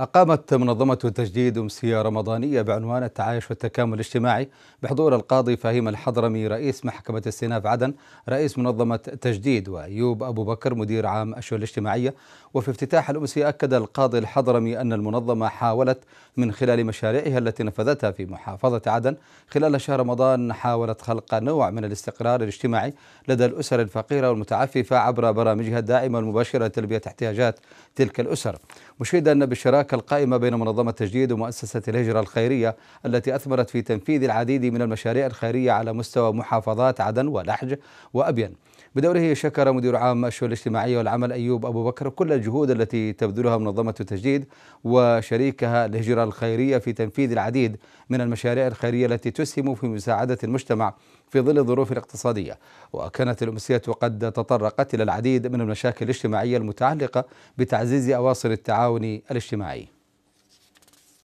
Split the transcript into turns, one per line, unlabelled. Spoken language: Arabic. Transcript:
أقامت منظمة تجديد أمسية رمضانية بعنوان التعايش والتكامل الاجتماعي بحضور القاضي فهيم الحضرمي رئيس محكمة استئناف عدن رئيس منظمة تجديد وأيوب أبو بكر مدير عام الشؤون الاجتماعية وفي افتتاح الأمسية أكد القاضي الحضرمي أن المنظمة حاولت من خلال مشاريعها التي نفذتها في محافظة عدن خلال شهر رمضان حاولت خلق نوع من الاستقرار الاجتماعي لدى الأسر الفقيرة والمتعففة عبر برامجها الداعمة المباشرة لتلبية احتياجات تلك الأسر مشيدا بالشراكة هناك القائمة بين منظمة تجديد ومؤسسة الهجرة الخيرية التي أثمرت في تنفيذ العديد من المشاريع الخيرية على مستوى محافظات عدن ولحج وأبين بدوره شكر مدير عام الشؤون الاجتماعية والعمل أيوب أبو بكر كل الجهود التي تبذلها منظمة تجديد وشريكها الهجرة الخيرية في تنفيذ العديد من المشاريع الخيرية التي تسهم في مساعدة المجتمع في ظل الظروف الاقتصادية وكانت الأمسية قد تطرقت إلى العديد من المشاكل الاجتماعية المتعلقة بتعزيز أواصر التعاون الاجتماعي